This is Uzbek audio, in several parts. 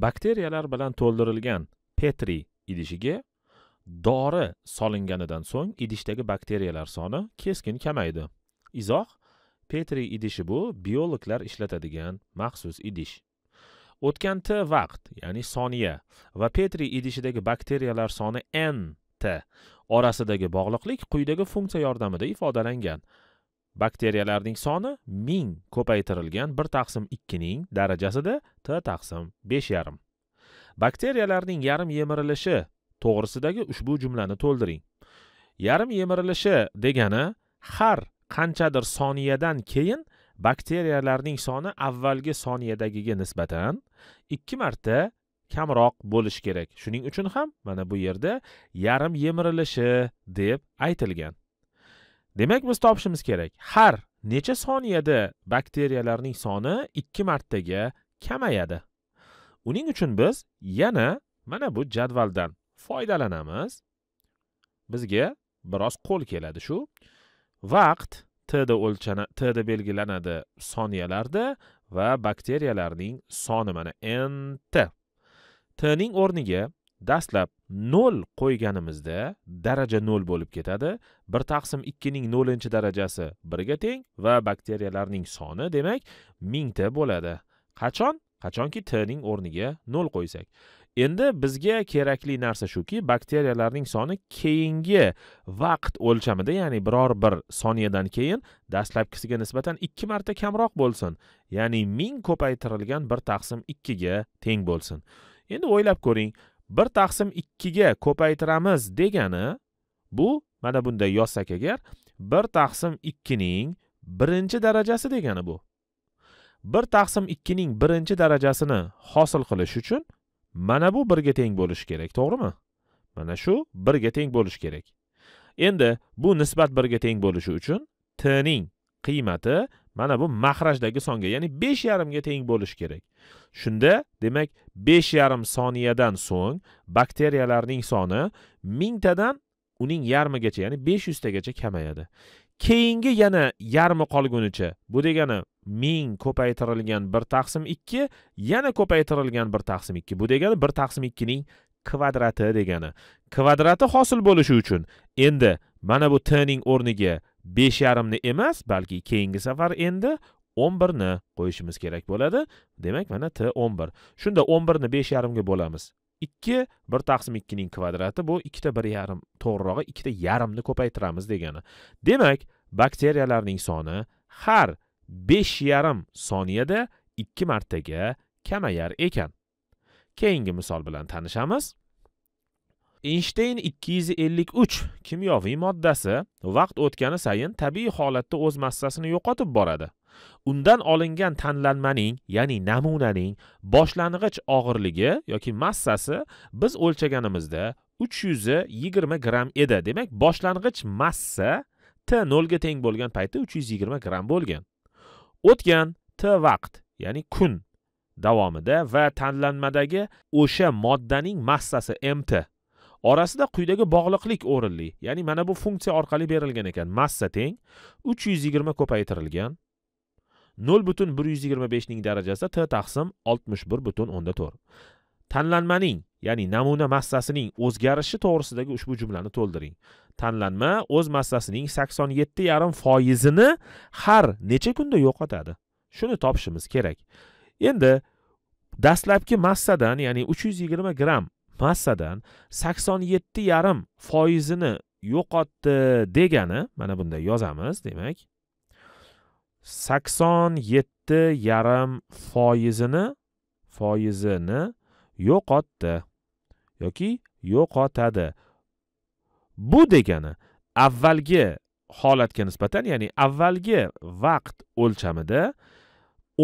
bakteriyalar bilan to'ldirilgan petri idishiga dori solinganidan so'ng idishdagi bakteriyalar soni keskin kamaydi izoh petri idishi bu biologlar ishlatadigan maxsus idish o'tgan t vaqt ya'ni soniya va petri idishidagi bakteriyalar soni n t orasidagi bog'liqlik quyidagi funksiya yordamida ifodalangan bakteriyalarning soni ming ko'paytirilgan bir taqsim ikkining darajasida t taqsim besh yarim bakteriyalarning yarim yemirilishi to'g'risidagi ushbu jumlani to'ldiring yarim yemirilishi degani har qanchadir soniyadan keyin bakteriyalarning soni avvalgi soniyadagiga nisbatan ikki marta kamroq bo'lishi kerak shuning uchun ham mana bu yerda yarim yemirilishi deb aytilgan demak biz topishimiz kerak har necha soniyada bakteriyalarning soni 2 martaga kamayadi uning uchun biz yana mana bu jadvaldan foydalanamiz bizga biroz qo'l keladi shu vaqt da o'lchana da belgilanadi soniyalarda va bakteriyalarning soni mana nt ning o'rniga dastlab 0 qo'yganimizda daraja 0 bo'lib ketadi 1 taqsim 2 ning 0 darajasi 1 ga teng va bakteriyalarning soni demak 1000 ta bo'ladi qachon qachonki t ning o'rniga 0 qo'ysak endi bizga kerakli narsa shuki bakteriyalarning soni keyingi vaqt o'lchamida ya'ni biror bir soniyadan keyin dastlabkisiga nisbatan 2 marta kamroq bo'lsin ya'ni 1000 ko'paytirilgan 1 taqsim ga teng bo'lsin endi o'ylab ko'ring bir taqsim ikkiga ko'paytiramiz degani bu mana bunday yozsak agar bir taqsim ikkining birinchi darajasi degani bu bir taqsim ikkining birinchi darajasini hosil qilish uchun mana bu birga teng bo'lishi kerak to'g'rimi mana shu birga teng bo'lishi kerak endi bu nisbat birga teng bo'lishi uchun t ning qiymati mana bu mahrajdagi songa ya'ni besh yarimga teng bo'lishi kerak shunda demak besh yarim soniyadan so'ng bakteriyalarning soni mingtadan uning yarmigacha ya'ni besh yuztagacha kamayadi keyingi yana yarmi qolgunicha bu degani ming ko'paytirilgan bir taqsim ikki yana ko'paytirilgan bir taqsim ikki bu degani bir taqsim ikkining kvadrati degani kvadrati hosil bo'lishi uchun endi mana bu t ning o'rniga besh yarimni emas balki keyingi safar endi o'n birni qo'yishimiz kerak bo'ladi demak mana t o'n bir shunda o'n birni besh yarimga bo'lamiz ikki bir taqsim ikkining kvadrati bu ikkita bir yarim to'g'rirog'i ikkita yarimni ko'paytiramiz degani demak bakteriyalarning soni har besh yarim soniyada ikki martaga kamayar ekan keyingi misol bilan tanishamiz eynshteyn 253 kimyoviy moddasi vaqt o'tgani sayin tabiiy holatda o'z massasini yo'qotib boradi undan olingan tanlanmaning ya'ni namunaning boshlang'ich og'irligi yoki massasi biz o'lchaganimizda 320 yuz gramm edi demak boshlang'ich massa t 0 ga teng bo'lgan paytda 320 yuz gramm bo'lgan o'tgan t vaqt ya'ni kun davomida va tanlanmadagi o'sha moddaning massasi mt orasida quyidagi bog'liqlik o'rinli ya'ni mana bu funksiya orqali berilgan ekan massa teng uch yuz yigirma ko'paytirilgan nol butun bir yuz yigirma beshning darajasi t taqsim oltmish bir butun o'nda to'rt tanlanmaning ya'ni namuna massasining o'zgarishi to'g'risidagi ushbu jumlani to'ldiring tanlanma o'z massasining sakson yetti yarim foizini har necha kunda yo'qotadi shuni topishimiz kerak endi dastlabki massadan ya'ni uch yuz yigirma gramm massadan sakson yetti yarim foizini yo'qotdi degani mana bunday yozamiz demak sakson yetti yarim foizini foizini yo'qotdi yoki yo'qotadi bu degani avvalgi holatga nisbatan ya'ni avvalgi vaqt o'lchamida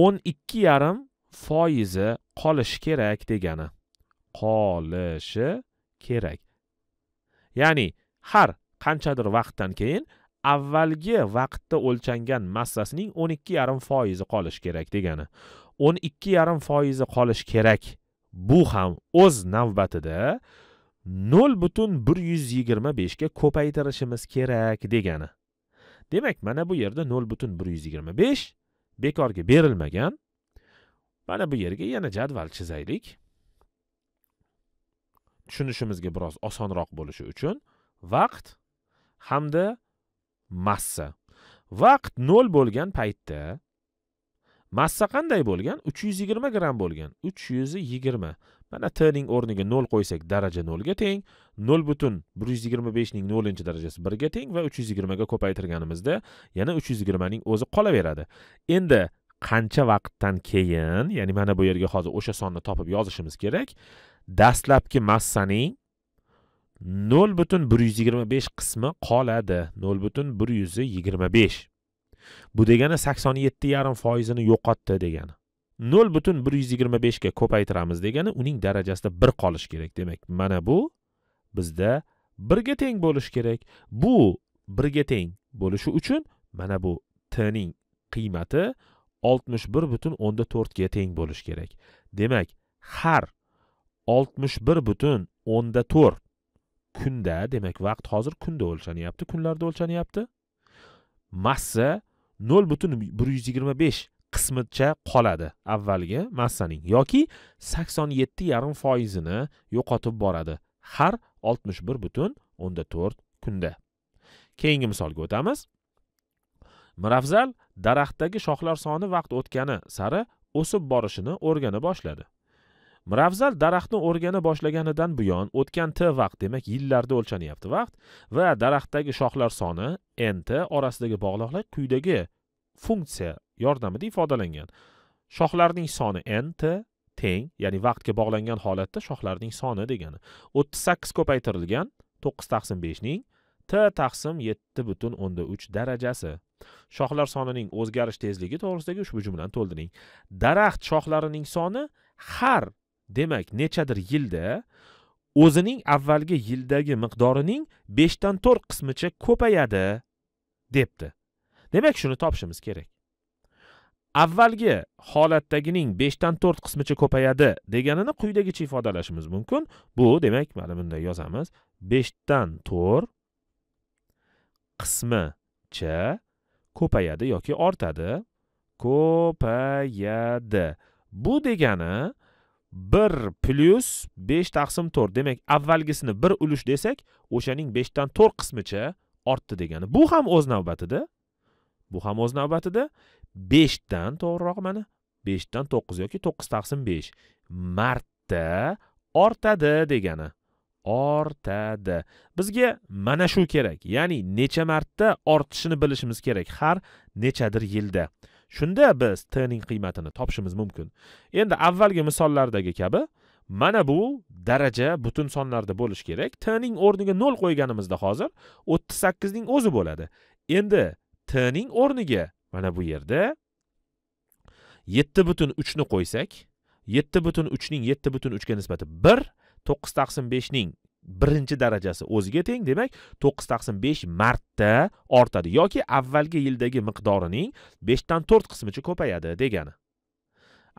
o'n ikki yarim foizi qolishi kerak degani qolishi kerak ya'ni har qanchadir vaqtdan keyin avvalgi vaqtda o'lchangan massasining o'n ikki yarim foizi qolishi kerak degani o'n ikki yarim foizi qolishi kerak bu ham o'z navbatida nol butun bir yuz yigirma beshga ko'paytirishimiz kerak degani demak mana bu yerda nol butun bir yuz yigirma besh bekorga berilmagan mana bu yerga yana jadval chizaylik tushunishimizga biroz osonroq bo'lishi uchun vaqt hamda massa vaqt nol bo'lgan paytda massa qanday bo'lgan uch yuz yigirma bo'lgan uch yuz yigirma mana o'rniga nol qo'ysak daraja nolga teng nol butun bir yuz yigirma beshning nolinchi darajasi birga teng va uch yuz yigirmaga ko'paytirganimizda yana uch yuz yigirmaning o'zi qolaveradi endi qancha vaqtdan keyin ya'ni mana bu yerga hozir o'sha sonni topib yozishimiz kerak dastlabki massaning nol butun bir yuz yigirma besh qismi qoladi nol butun bir yuz yigirma besh bu degani sakson yetti yarim foizini yo'qotdi degani nol butun bir yuz yigirma beshga ko'paytiramiz degani uning darajasida bir qolishi kerak demak mana bu bizda birga teng bo'lishi kerak bu birga teng bo'lishi uchun mana bu t ning qiymati 61.4 bir butun o'nda to'rtga teng bo'lishi kerak demak har oltmish bir butun o'nda to'rt kunda demak vaqt hozir kunda o'lchanyapti kunlarda o'lchanyapti massa nol butun bir yuz yigirma besh qismicha qoladi avvalgi massaning yoki sakson yetti yarim foizini yo'qotib boradi har oltmish bir butun o'nda to'rt kunda keyingi misolga o'tamiz mirafzal daraxtdagi shoxlar soni vaqt o'tgani sari o'sib borishini o'rgana boshladi mirafzal daraxtni o'rgana boshlaganidan buyon o'tgan t vaqt demak yillarda o'lchanyapti vaqt va daraxtdagi shoxlar soni nt orasidagi bog'liqlik quyidagi funksiya yordamida ifodalangan shoxlarning soni nt teng ya'ni vaqtga bog'langan holatda shoxlarning soni degani o'ttiz sakkiz ko'paytirilgan to'qqiz taqsim beshning t taqsim yetti butun o'nda uch darajasi shoxlar sonining o'zgarish tezligi to'g'risidagi ushbu jumlani to'ldiring daraxt shoxlarining soni har demak nechadir yilda o'zining avvalgi yildagi miqdorining beshdan to'rt qismicha ko'payadi debdi demak shuni topishimiz kerak avvalgi holatdagining beshdan to'rt qismicha ko'payadi deganini quyidagicha ifodalashimiz mumkin bu demak mana bunday yozamiz beshdan to'rt qismi cha ko'payadi yoki ortadi ko'payadi bu degani bir plyus besh taqsim to'rt demak avvalgisini bir ulush desak o'shaning beshdan to'rt qismicha ortdi degani bu ham o'z navbatida bu ham o'z navbatida beshdan to'g'riroq mana beshdan to'qqiz yoki to'qqiz taqsim besh marta ortadi degani ortadi bizga mana shu kerak ya'ni necha marta ortishini bilishimiz kerak har nechadir yilda shunda biz t ning qiymatini topishimiz mumkin endi avvalgi misollardagi kabi mana bu daraja butun sonlarda bo'lishi kerak t ning o'rniga nol qo'yganimizda hozir o'ttiz sakkizning o'zi bo'ladi endi t ning o'rniga mana bu yerda yetti butun uchni qo'ysak yetti butun uchning yetti butun uchga nisbati bir to'qqiz taqsim beshning birinchi darajasi o'ziga teng demak to'qqiz taqsim besh marta ortadi yoki avvalgi yildagi miqdorining beshdan to'rt qismicha ko'payadi degani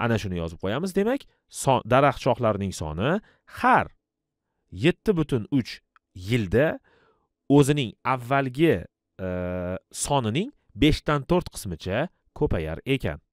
ana shuni yozib qo'yamiz demak son, daraxt shoxlarining soni har yetti butun uch yilda o'zining avvalgi e, sonining beshdan to'rt qismicha ko'payar ekan